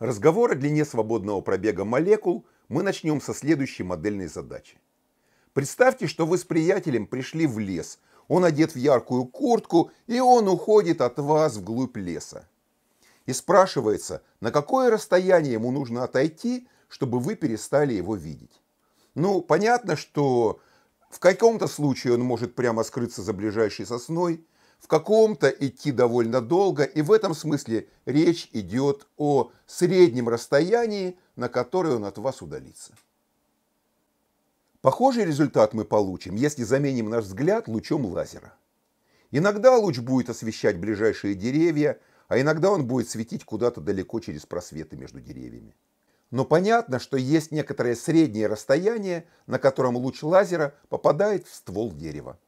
Разговор о длине свободного пробега молекул мы начнем со следующей модельной задачи. Представьте, что вы с приятелем пришли в лес. Он одет в яркую куртку, и он уходит от вас вглубь леса. И спрашивается, на какое расстояние ему нужно отойти, чтобы вы перестали его видеть. Ну, понятно, что в каком-то случае он может прямо скрыться за ближайшей сосной, в каком-то идти довольно долго, и в этом смысле речь идет о среднем расстоянии, на которое он от вас удалится. Похожий результат мы получим, если заменим наш взгляд лучом лазера. Иногда луч будет освещать ближайшие деревья, а иногда он будет светить куда-то далеко через просветы между деревьями. Но понятно, что есть некоторое среднее расстояние, на котором луч лазера попадает в ствол дерева.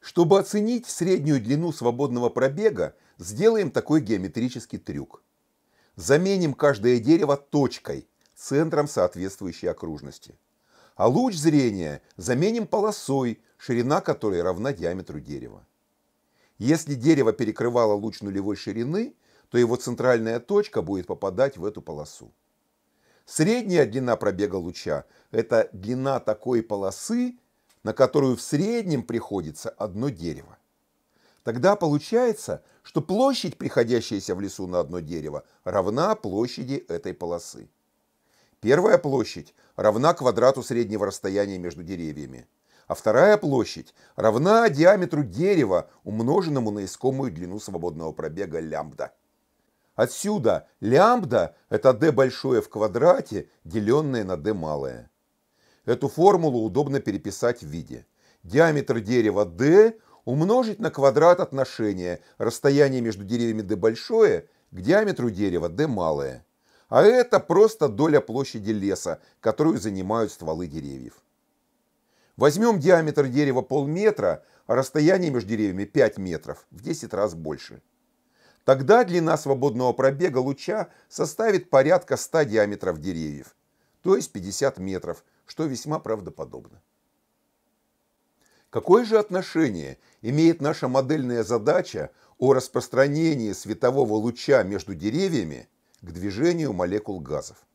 Чтобы оценить среднюю длину свободного пробега, сделаем такой геометрический трюк. Заменим каждое дерево точкой, центром соответствующей окружности. А луч зрения заменим полосой, ширина которой равна диаметру дерева. Если дерево перекрывало луч нулевой ширины, то его центральная точка будет попадать в эту полосу. Средняя длина пробега луча – это длина такой полосы, на которую в среднем приходится одно дерево. Тогда получается, что площадь, приходящаяся в лесу на одно дерево, равна площади этой полосы. Первая площадь равна квадрату среднего расстояния между деревьями, а вторая площадь равна диаметру дерева, умноженному на искомую длину свободного пробега лямбда. Отсюда лямбда – это d большое в квадрате, деленное на d малое. Эту формулу удобно переписать в виде. Диаметр дерева d умножить на квадрат отношения расстояние между деревьями d большое к диаметру дерева d малое. А это просто доля площади леса, которую занимают стволы деревьев. Возьмем диаметр дерева полметра, а расстояние между деревьями 5 метров, в 10 раз больше. Тогда длина свободного пробега луча составит порядка 100 диаметров деревьев, то есть 50 метров, что весьма правдоподобно. Какое же отношение имеет наша модельная задача о распространении светового луча между деревьями к движению молекул газов?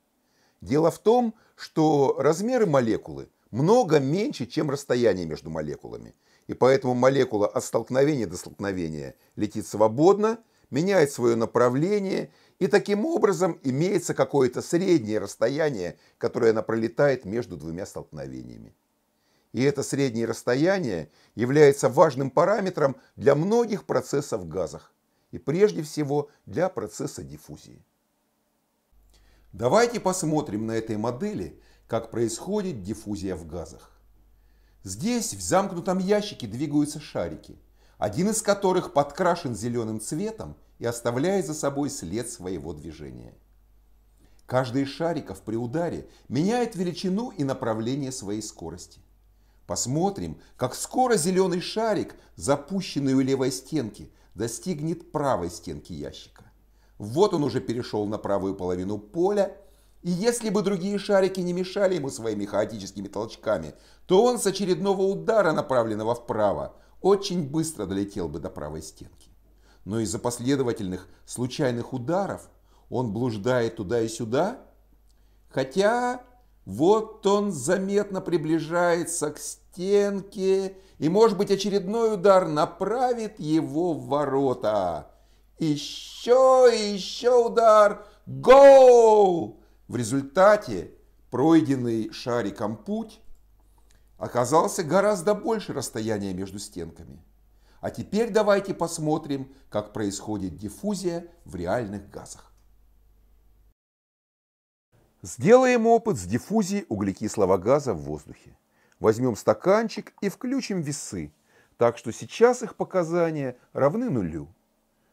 Дело в том, что размеры молекулы много меньше, чем расстояние между молекулами. И поэтому молекула от столкновения до столкновения летит свободно, меняет свое направление – и таким образом имеется какое-то среднее расстояние, которое она пролетает между двумя столкновениями. И это среднее расстояние является важным параметром для многих процессов в газах и прежде всего для процесса диффузии. Давайте посмотрим на этой модели, как происходит диффузия в газах. Здесь в замкнутом ящике двигаются шарики, один из которых подкрашен зеленым цветом, и оставляя за собой след своего движения. Каждый из шариков при ударе меняет величину и направление своей скорости. Посмотрим, как скоро зеленый шарик, запущенный у левой стенки, достигнет правой стенки ящика. Вот он уже перешел на правую половину поля, и если бы другие шарики не мешали ему своими хаотическими толчками, то он с очередного удара, направленного вправо, очень быстро долетел бы до правой стенки но из-за последовательных случайных ударов он блуждает туда и сюда, хотя вот он заметно приближается к стенке, и, может быть, очередной удар направит его в ворота. Еще и еще удар. Гоу! В результате пройденный шариком путь оказался гораздо больше расстояния между стенками. А теперь давайте посмотрим, как происходит диффузия в реальных газах. Сделаем опыт с диффузией углекислого газа в воздухе. Возьмем стаканчик и включим весы, так что сейчас их показания равны нулю.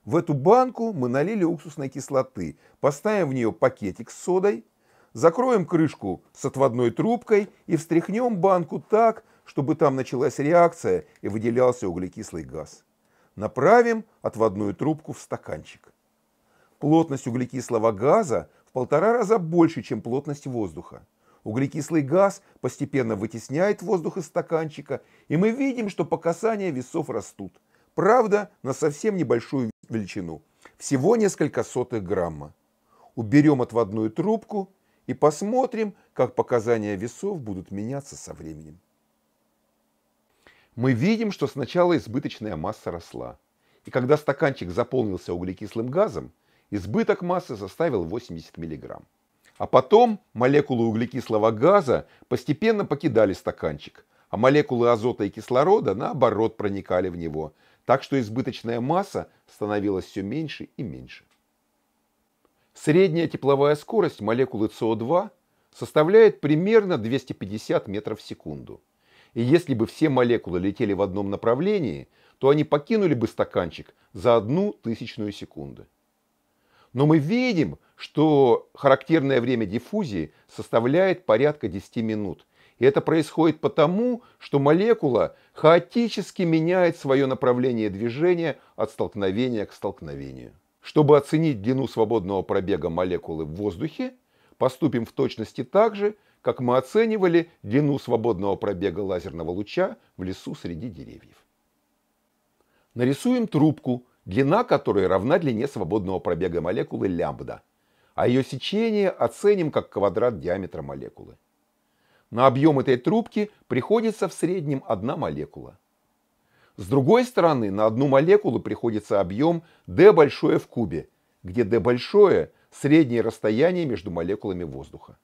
В эту банку мы налили уксусной кислоты, поставим в нее пакетик с содой, закроем крышку с отводной трубкой и встряхнем банку так, чтобы там началась реакция и выделялся углекислый газ. Направим отводную трубку в стаканчик. Плотность углекислого газа в полтора раза больше, чем плотность воздуха. Углекислый газ постепенно вытесняет воздух из стаканчика, и мы видим, что по весов растут. Правда, на совсем небольшую величину. Всего несколько сотых грамма. Уберем отводную трубку и посмотрим, как показания весов будут меняться со временем. Мы видим, что сначала избыточная масса росла. И когда стаканчик заполнился углекислым газом, избыток массы составил 80 мг. А потом молекулы углекислого газа постепенно покидали стаканчик, а молекулы азота и кислорода, наоборот, проникали в него. Так что избыточная масса становилась все меньше и меньше. Средняя тепловая скорость молекулы СО2 составляет примерно 250 метров в секунду – и если бы все молекулы летели в одном направлении, то они покинули бы стаканчик за одну тысячную секунды. Но мы видим, что характерное время диффузии составляет порядка 10 минут. И это происходит потому, что молекула хаотически меняет свое направление движения от столкновения к столкновению. Чтобы оценить длину свободного пробега молекулы в воздухе, поступим в точности так же, как мы оценивали длину свободного пробега лазерного луча в лесу среди деревьев. Нарисуем трубку, длина которой равна длине свободного пробега молекулы лямбда, а ее сечение оценим как квадрат диаметра молекулы. На объем этой трубки приходится в среднем одна молекула. С другой стороны, на одну молекулу приходится объем d большое в кубе, где d большое – среднее расстояние между молекулами воздуха.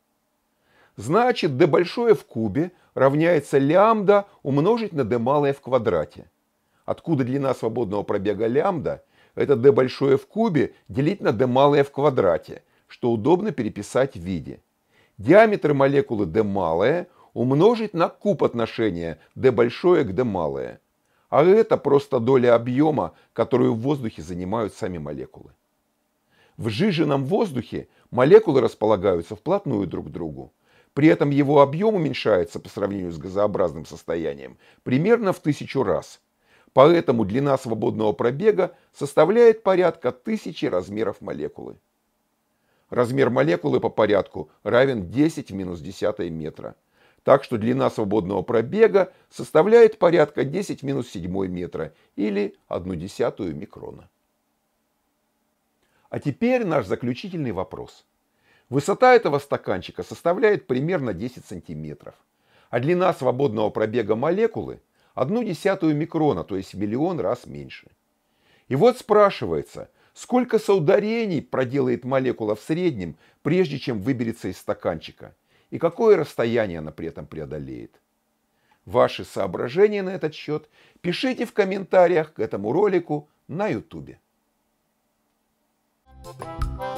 Значит, d большое в кубе равняется лямбда умножить на d малое в квадрате. Откуда длина свободного пробега лямбда? Это d большое в кубе делить на d малое в квадрате, что удобно переписать в виде. Диаметр молекулы d малое умножить на куб отношения d большое к d малое. А это просто доля объема, которую в воздухе занимают сами молекулы. В жиженном воздухе молекулы располагаются вплотную друг к другу. При этом его объем уменьшается по сравнению с газообразным состоянием примерно в тысячу раз. Поэтому длина свободного пробега составляет порядка тысячи размеров молекулы. Размер молекулы по порядку равен 10 в минус 10 метра. Так что длина свободного пробега составляет порядка 10 в минус 7 метра или 1 десятую микрона. А теперь наш заключительный вопрос. Высота этого стаканчика составляет примерно 10 сантиметров, а длина свободного пробега молекулы – одну десятую микрона, то есть миллион раз меньше. И вот спрашивается, сколько соударений проделает молекула в среднем, прежде чем выберется из стаканчика, и какое расстояние она при этом преодолеет. Ваши соображения на этот счет пишите в комментариях к этому ролику на YouTube. Thank you.